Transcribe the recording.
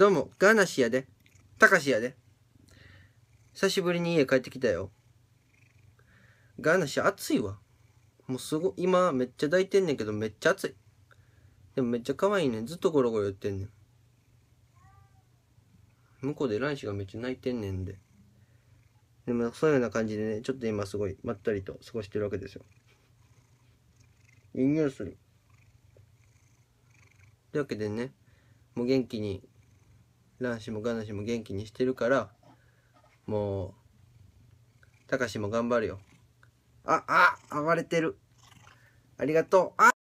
どうも、ガーナシやで。たかしやで。久しぶりに家帰ってきたよ。ガーナシ暑いわ。もうすご、今めっちゃ抱いてんねんけどめっちゃ暑い。でもめっちゃ可愛いねん。ずっとゴロゴロ言ってんねん。向こうで卵子がめっちゃ泣いてんねんで。でもそういうような感じでね、ちょっと今すごいまったりと過ごしてるわけですよ。いい匂いする。というわけでね、もう元気にラ子もガナシも元気にしてるからもうたかしも頑張るよああ暴れてるありがとうあ